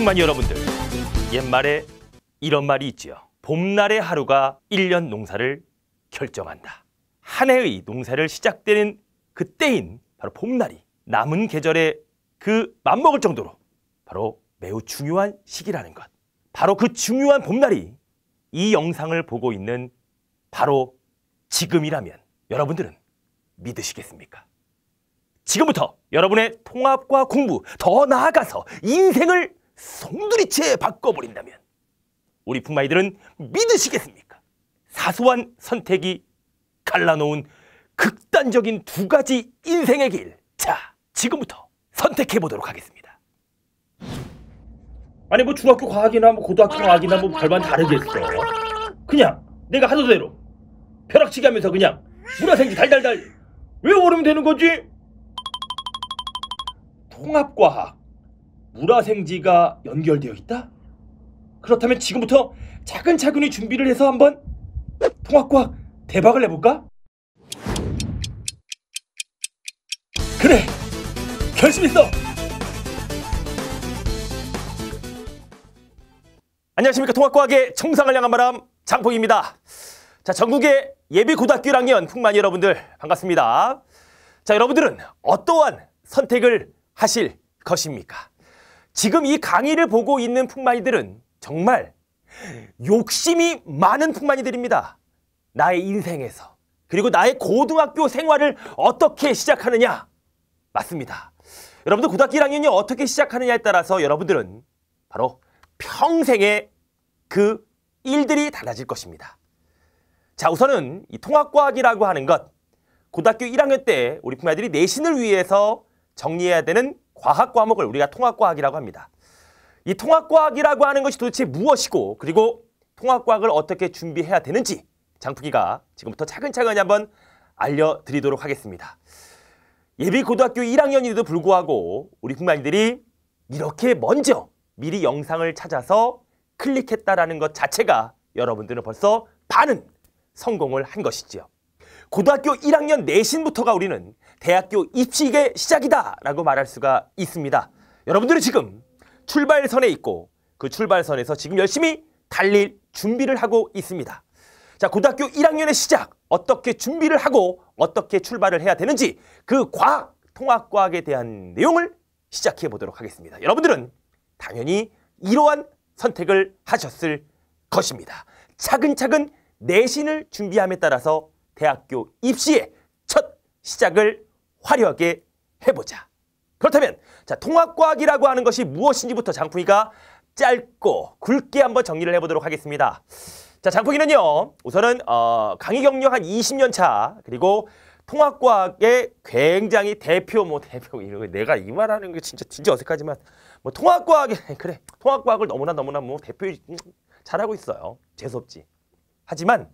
콩만 여러분들 옛말에 이런 말이 있죠 봄날의 하루가 일년 농사를 결정한다. 한 해의 농사를 시작되는 그때인 바로 봄날이 남은 계절에 그 맞먹을 정도로 바로 매우 중요한 시기라는 것. 바로 그 중요한 봄날이 이 영상을 보고 있는 바로 지금이라면 여러분들은 믿으시겠습니까? 지금부터 여러분의 통합과 공부, 더 나아가서 인생을 송두리째 바꿔버린다면 우리 품아이들은 믿으시겠습니까? 사소한 선택이 갈라놓은 극단적인 두 가지 인생의 길. 자, 지금부터 선택해 보도록 하겠습니다. 아니 뭐 중학교 과학이나 뭐 고등학교 과학이나 뭐 별반 다르겠어. 그냥 내가 하던 대로 벼락치기 하면서 그냥 문화생지 달달달 왜 오르면 되는 거지? 통합과학 무라생지가 연결되어 있다? 그렇다면 지금부터 차근차근히 준비를 해서 한번 통합과학 대박을 해볼까? 그래! 결심했어! 안녕하십니까 통합과학의 청상을 향한 바람 장풍입니다. 자 전국의 예비 고등학교 1학년 풍만 여러분들 반갑습니다. 자 여러분들은 어떠한 선택을 하실 것입니까? 지금 이 강의를 보고 있는 풍마이들은 정말 욕심이 많은 풍마이들입니다. 나의 인생에서 그리고 나의 고등학교 생활을 어떻게 시작하느냐 맞습니다. 여러분들 고등학교 1학년이 어떻게 시작하느냐에 따라서 여러분들은 바로 평생의 그 일들이 달라질 것입니다. 자 우선은 이 통합과학이라고 하는 것 고등학교 1학년 때 우리 부모들이 내신을 위해서 정리해야 되는 과학 과목을 우리가 통합과학이라고 합니다. 이 통합과학이라고 하는 것이 도대체 무엇이고 그리고 통합과학을 어떻게 준비해야 되는지 장프기가 지금부터 차근차근히 한번 알려드리도록 하겠습니다. 예비 고등학교 1학년인데도 불구하고 우리 부모님들이 이렇게 먼저 미리 영상을 찾아서 클릭했다라는 것 자체가 여러분들은 벌써 반은 성공을 한 것이지요. 고등학교 1학년 내신부터가 우리는 대학교 입시의 시작이다라고 말할 수가 있습니다. 여러분들은 지금 출발선에 있고 그 출발선에서 지금 열심히 달릴 준비를 하고 있습니다. 자, 고등학교 1학년의 시작, 어떻게 준비를 하고 어떻게 출발을 해야 되는지 그 과학, 통합과학에 대한 내용을 시작해 보도록 하겠습니다. 여러분들은 당연히 이러한 선택을 하셨을 것입니다. 차근차근 내신을 준비함에 따라서 대학교 입시의 첫 시작을 화려하게 해보자. 그렇다면 자 통합과학이라고 하는 것이 무엇인지부터 장풍이가 짧고 굵게 한번 정리를 해보도록 하겠습니다. 자 장풍이는요 우선은 어, 강의 경력 한 20년 차 그리고 통합과학의 굉장히 대표 뭐 대표 이런 거 내가 이 말하는 게 진짜 진짜 어색하지만 뭐 통합과학에 그래 통합과학을 너무나 너무나 뭐 대표 음, 잘하고 있어요 재수없지 하지만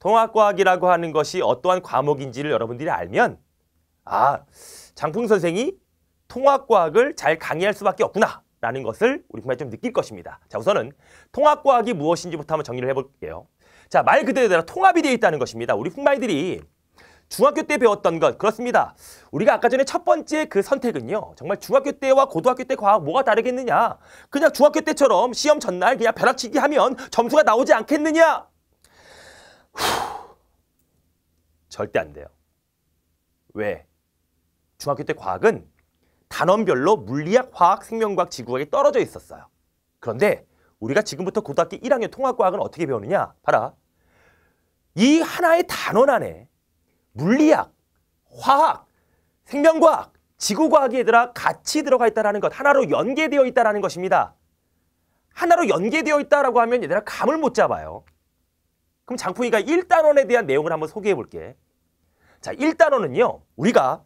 통합과학이라고 하는 것이 어떠한 과목인지를 여러분들이 알면 아, 장풍 선생이 통합과학을 잘 강의할 수밖에 없구나 라는 것을 우리 정말 좀 느낄 것입니다. 자, 우선은 통합과학이 무엇인지부터 한번 정리를 해볼게요. 자, 말 그대로 통합이 되어 있다는 것입니다. 우리 풍마이들이 중학교 때 배웠던 것 그렇습니다. 우리가 아까 전에 첫 번째 그 선택은요. 정말 중학교 때와 고등학교 때 과학 뭐가 다르겠느냐. 그냥 중학교 때처럼 시험 전날 그냥 벼락치기 하면 점수가 나오지 않겠느냐. 후, 절대 안 돼요. 왜? 중학교 때 과학은 단원별로 물리학, 화학, 생명과학, 지구과학이 떨어져 있었어요. 그런데 우리가 지금부터 고등학교 1학년 통합과학은 어떻게 배우느냐? 봐라. 이 하나의 단원 안에 물리학, 화학, 생명과학, 지구과학이 얘들아 같이 들어가 있다는 것, 하나로 연계되어 있다는 것입니다. 하나로 연계되어 있다고 하면 얘들아 감을 못 잡아요. 그럼 장풍이가 1단원에 대한 내용을 한번 소개해 볼게. 자, 1단원은요. 우리가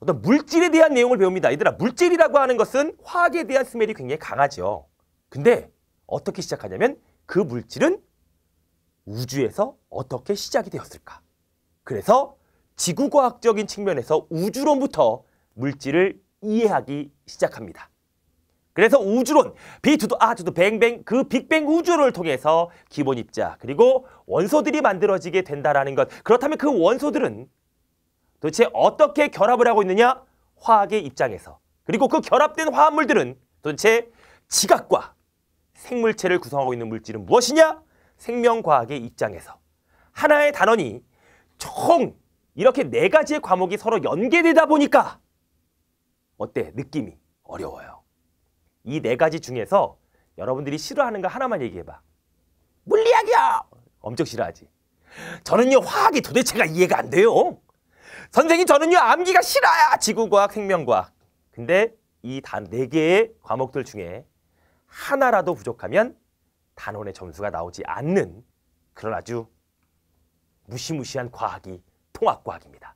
어떤 물질에 대한 내용을 배웁니다. 얘들아, 물질이라고 하는 것은 화학에 대한 스멜이 굉장히 강하죠. 근데 어떻게 시작하냐면 그 물질은 우주에서 어떻게 시작이 되었을까? 그래서 지구과학적인 측면에서 우주론부터 물질을 이해하기 시작합니다. 그래서 우주론, 비투도 아투도 뱅뱅 그 빅뱅 우주론을 통해서 기본 입자 그리고 원소들이 만들어지게 된다라는 것. 그렇다면 그 원소들은 도대체 어떻게 결합을 하고 있느냐? 화학의 입장에서. 그리고 그 결합된 화합물들은 도대체 지각과 생물체를 구성하고 있는 물질은 무엇이냐? 생명과학의 입장에서. 하나의 단원이 총 이렇게 네 가지의 과목이 서로 연계되다 보니까 어때? 느낌이 어려워요. 이 네 가지 중에서 여러분들이 싫어하는 거 하나만 얘기해봐. 물리학이야! 엄청 싫어하지. 저는요, 화학이 도대체가 이해가 안 돼요. 선생님 저는요 암기가 싫어요. 지구과학, 생명과학. 근데 이 단 네 개의 과목들 중에 하나라도 부족하면 단원의 점수가 나오지 않는 그런 아주 무시무시한 과학이 통합과학입니다.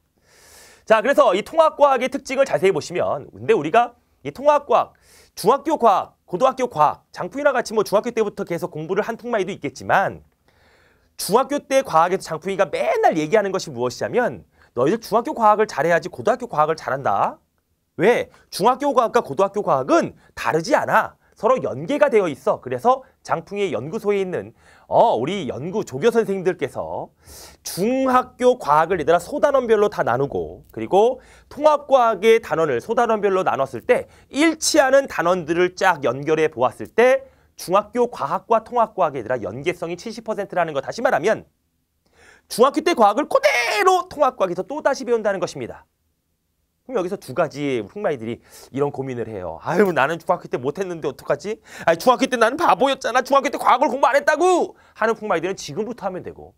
자, 그래서 이 통합과학의 특징을 자세히 보시면 근데 우리가 이 통합과학, 중학교 과학, 고등학교 과학, 장풍이랑 같이 뭐 중학교 때부터 계속 공부를 한 풍마이도 있겠지만 중학교 때 과학에서 장풍이가 맨날 얘기하는 것이 무엇이냐면 너희들 중학교 과학을 잘해야지 고등학교 과학을 잘한다. 왜? 중학교 과학과 고등학교 과학은 다르지 않아. 서로 연계가 되어 있어. 그래서 장풍의 연구소에 있는 어, 우리 연구 조교 선생님들께서 중학교 과학을 얘들아 소단원별로 다 나누고 그리고 통합과학의 단원을 소단원별로 나눴을 때 일치하는 단원들을 쫙 연결해 보았을 때 중학교 과학과 통합과학의 얘들아 연계성이 70%라는 거 다시 말하면 중학교 때 과학을 그대로 통합과학에서 또다시 배운다는 것입니다. 그럼 여기서 두 가지 흑마이들이 이런 고민을 해요. 아유 나는 중학교 때 못했는데 어떡하지? 아니 중학교 때 나는 바보였잖아. 중학교 때 과학을 공부 안 했다고 하는 흑마이들은 지금부터 하면 되고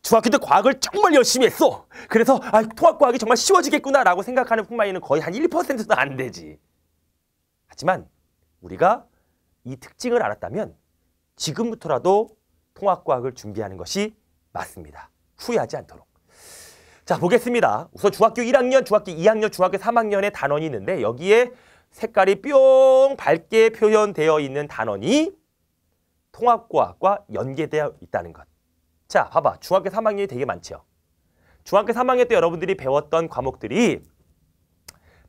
중학교 때 과학을 정말 열심히 했어. 그래서 아, 통합과학이 정말 쉬워지겠구나라고 생각하는 흑마이는 거의 한 1%도 안 되지. 하지만 우리가 이 특징을 알았다면 지금부터라도 통합과학을 준비하는 것이 맞습니다. 후회하지 않도록. 자, 보겠습니다. 우선 중학교 1학년, 중학교 2학년, 중학교 3학년의 단원이 있는데 여기에 색깔이 뿅 밝게 표현되어 있는 단원이 통합과학과 연계되어 있다는 것. 자, 봐봐. 중학교 3학년이 되게 많죠. 중학교 3학년 때 여러분들이 배웠던 과목들이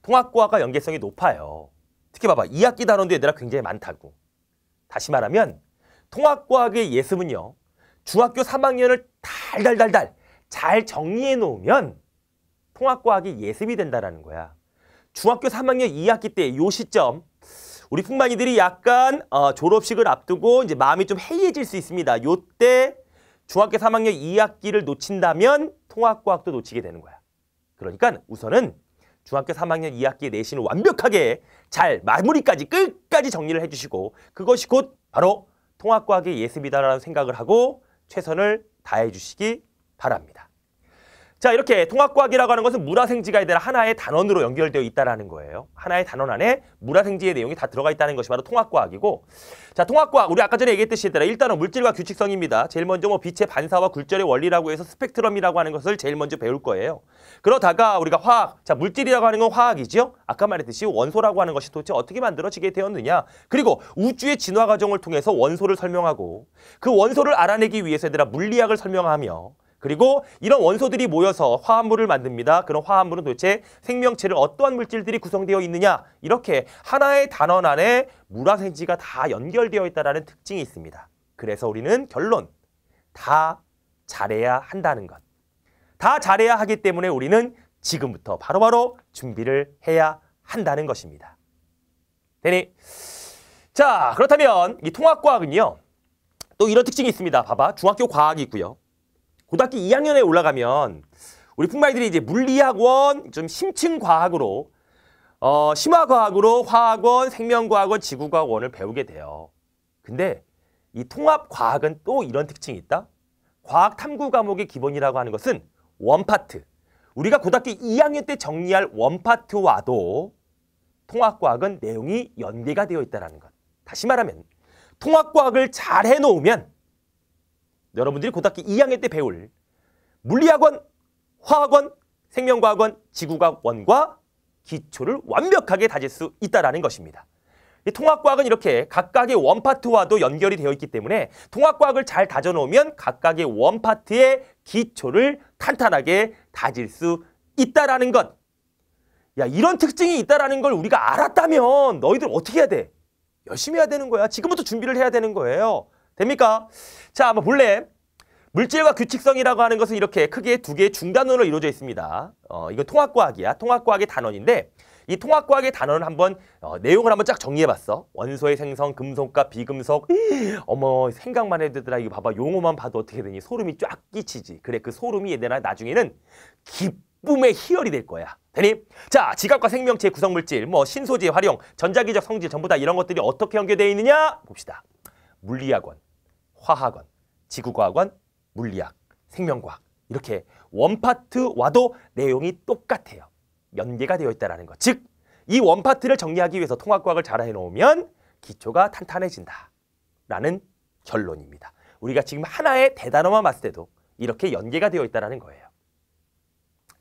통합과학과 연계성이 높아요. 특히 봐봐. 2학기 단원도 얘들아 굉장히 많다고. 다시 말하면 통합과학의 예습은요. 중학교 3학년을 달달달달 잘 정리해 놓으면 통합과학이 예습이 된다라는 거야. 중학교 3학년 2학기 때 요 시점 우리 풍만이들이 약간 어, 졸업식을 앞두고 이제 마음이 좀 해이해질 수 있습니다. 요 때 중학교 3학년 2학기를 놓친다면 통합과학도 놓치게 되는 거야. 그러니까 우선은 중학교 3학년 2학기의 내신을 완벽하게 잘 마무리까지 끝까지 정리를 해주시고 그것이 곧 바로 통합과학의 예습이다라는 생각을 하고 최선을 다해 주시기 바랍니다. 자 이렇게 통합과학이라고 하는 것은 물화생지가 되는 하나의 단원으로 연결되어 있다는 거예요. 하나의 단원 안에 물화생지의 내용이 다 들어가 있다는 것이 바로 통합과학이고 자 통합과학 우리 아까 전에 얘기했듯이 얘들아 일단은 물질과 규칙성입니다. 제일 먼저 뭐 빛의 반사와 굴절의 원리라고 해서 스펙트럼이라고 하는 것을 제일 먼저 배울 거예요. 그러다가 우리가 화학 자 물질이라고 하는 건화학이죠 아까 말했듯이 원소라고 하는 것이 도대체 어떻게 만들어지게 되었느냐 그리고 우주의 진화 과정을 통해서 원소를 설명하고 그 원소를 알아내기 위해서 얘들아 물리학을 설명하며 그리고 이런 원소들이 모여서 화합물을 만듭니다. 그런 화합물은 도대체 생명체를 어떠한 물질들이 구성되어 있느냐 이렇게 하나의 단원 안에 물화생지가 다 연결되어 있다는 특징이 있습니다. 그래서 우리는 결론 다 잘해야 한다는 것. 다 잘해야 하기 때문에 우리는 지금부터 바로바로 바로 준비를 해야 한다는 것입니다. 되니? 자 그렇다면 이 통합과학은요. 또 이런 특징이 있습니다. 봐봐 중학교 과학이 고요 고등학교 2학년에 올라가면 우리 풍마이들이 이제 물리학원, 좀 심층과학으로 어, 심화과학으로 화학원, 생명과학원, 지구과학원을 배우게 돼요. 근데 이 통합과학은 또 이런 특징이 있다. 과학 탐구 과목의 기본이라고 하는 것은 원파트. 우리가 고등학교 2학년 때 정리할 원파트와도 통합과학은 내용이 연계가 되어 있다는 라 것. 다시 말하면 통합과학을 잘 해놓으면 여러분들이 고등학교 2학년 때 배울 물리학원, 화학원, 생명과학원, 지구과학원과 기초를 완벽하게 다질 수 있다는 것입니다. 이 통합과학은 이렇게 각각의 원파트와도 연결이 되어 있기 때문에 통합과학을 잘 다져놓으면 각각의 원파트의 기초를 탄탄하게 다질 수 있다라는 것. 야 이런 특징이 있다라는 걸 우리가 알았다면 너희들 어떻게 해야 돼? 열심히 해야 되는 거야. 지금부터 준비를 해야 되는 거예요. 됩니까? 자, 한번 볼래? 물질과 규칙성이라고 하는 것은 이렇게 크게 두 개의 중단원으로 이루어져 있습니다. 어, 이건 통합과학이야. 통합과학의 단원인데 이 통합과학의 단원을 한번 어, 내용을 한번 쫙 정리해봤어. 원소의 생성, 금속과 비금속. 어머 생각만 해도 되더라. 이거 봐봐. 용어만 봐도 어떻게 되니 소름이 쫙 끼치지. 그래 그 소름이 얘네나 나중에는 기쁨의 희열이 될 거야. 되니? 자 지각과 생명체 의 구성물질, 뭐 신소재 활용, 전자기적 성질 전부 다 이런 것들이 어떻게 연결되어 있느냐 봅시다. 물리학원, 화학원, 지구과학원, 물리학, 생명과학 이렇게 원파트 와도 내용이 똑같아요. 연계가 되어 있다는 것. 즉, 이 원파트를 정리하기 위해서 통합과학을 잘 해놓으면 기초가 탄탄해진다. 라는 결론입니다. 우리가 지금 하나의 대단어만 봤을 때도 이렇게 연계가 되어 있다는 거예요.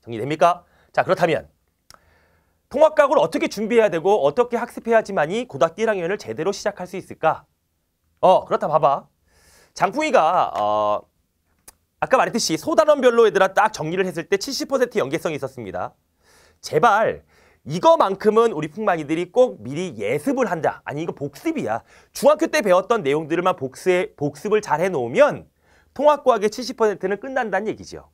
정리됩니까? 자, 그렇다면 통합과학을 어떻게 준비해야 되고 어떻게 학습해야지만이 고등학교 1학년을 제대로 시작할 수 있을까? 어 그렇다 봐봐. 장풍이가 어, 아까 말했듯이 소단원별로 얘들아 딱 정리를 했을 때 70% 연계성이 있었습니다. 제발 이거만큼은 우리 풍망이들이 꼭 미리 예습을 한다. 아니 이거 복습이야. 중학교 때 배웠던 내용들만 복습 복습을 잘 해놓으면 통합과학의 70%는 끝난다는 얘기죠.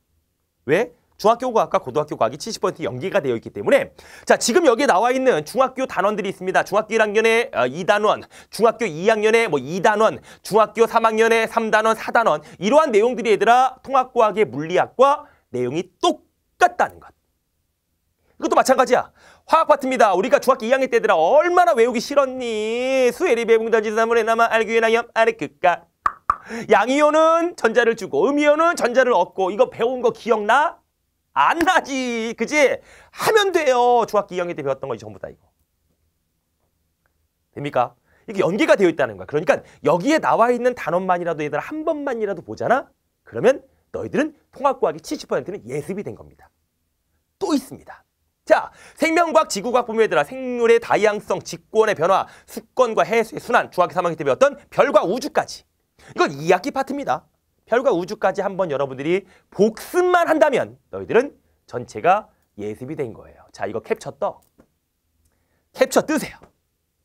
왜? 중학교 과학과 고등학교 과학이 70% 연계가 되어 있기 때문에 자 지금 여기에 나와 있는 중학교 단원들이 있습니다. 중학교 1학년에 어, 2단원, 중학교 2학년에 뭐 2단원, 중학교 3학년에 3단원, 4단원 이러한 내용들이 얘들아 통합과학의 물리학과 내용이 똑같다는 것. 이것도 마찬가지야. 화학 파트입니다. 우리가 중학교 2학년 때들아 얼마나 외우기 싫었니? 수에리 배분단지 사물에 남아 알기에나염 아르크까 양이온은 전자를 주고 음이온은 전자를 얻고 이거 배운 거 기억나? 안 나지. 그지? 하면 돼요. 중학교 2학년 때 배웠던 거이 전부 다 이거. 됩니까? 이게 연계가 되어 있다는 거야. 그러니까 여기에 나와 있는 단원만이라도 얘들 아한 번만이라도 보잖아? 그러면 너희들은 통합과학이 70%는 예습이 된 겁니다. 또 있습니다. 자, 생명과학, 지구과학 보면 얘들아 생물의 다양성, 직권의 변화, 수권과 해수의 순환, 중학교 3학년 때 배웠던 별과 우주까지. 이건 2학기 파트입니다. 별과 우주까지 한번 여러분들이 복습만 한다면 너희들은 전체가 예습이 된 거예요. 자, 이거 캡처 떠. 캡처 뜨세요.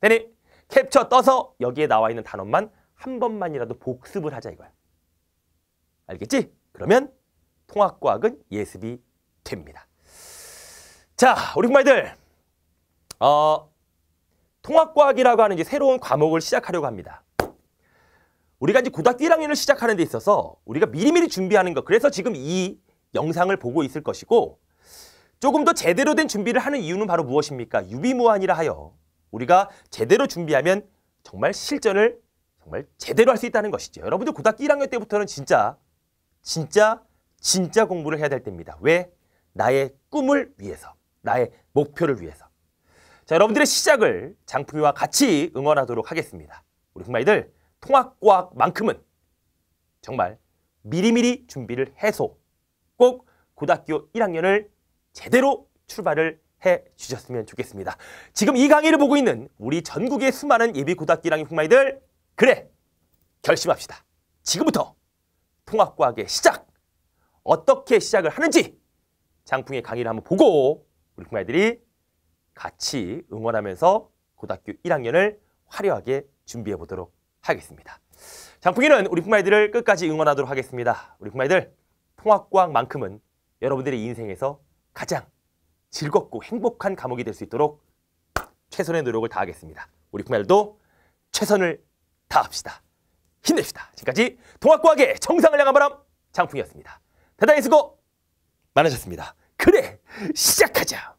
되니? 캡처 떠서 여기에 나와 있는 단원만 한 번만이라도 복습을 하자 이거야. 알겠지? 그러면 통합과학은 예습이 됩니다. 자, 우리 부모님들 어, 통합과학이라고 하는 이제 새로운 과목을 시작하려고 합니다. 우리가 이제 고등학교 1학년을 시작하는 데 있어서 우리가 미리미리 준비하는 것. 그래서 지금 이 영상을 보고 있을 것이고 조금 더 제대로 된 준비를 하는 이유는 바로 무엇입니까? 유비무환이라 하여 우리가 제대로 준비하면 정말 실전을 정말 제대로 할 수 있다는 것이죠. 여러분들 고등학교 1학년 때부터는 진짜 진짜 진짜 공부를 해야 될 때입니다. 왜? 나의 꿈을 위해서. 나의 목표를 위해서. 자, 여러분들의 시작을 장풍이와 같이 응원하도록 하겠습니다. 우리 정말들 통합과학만큼은 정말 미리미리 준비를 해서 꼭 고등학교 1학년을 제대로 출발을 해 주셨으면 좋겠습니다. 지금 이 강의를 보고 있는 우리 전국의 수많은 예비 고등학교 1학년 부마이들 그래 결심합시다. 지금부터 통합과학의 시작 어떻게 시작을 하는지 장풍의 강의를 한번 보고 우리 부마이들이 같이 응원하면서 고등학교 1학년을 화려하게 준비해 보도록 하겠습니다. 장풍이는 우리 풍마이들을 끝까지 응원하도록 하겠습니다. 우리 풍마이들 통합과학만큼은 여러분들의 인생에서 가장 즐겁고 행복한 과목이 될 수 있도록 최선의 노력을 다하겠습니다. 우리 풍마이들도 최선을 다합시다. 힘냅시다. 지금까지 동학과학의 정상을 향한 바람 장풍이었습니다. 대단히 수고 많으셨습니다. 그래 시작하자.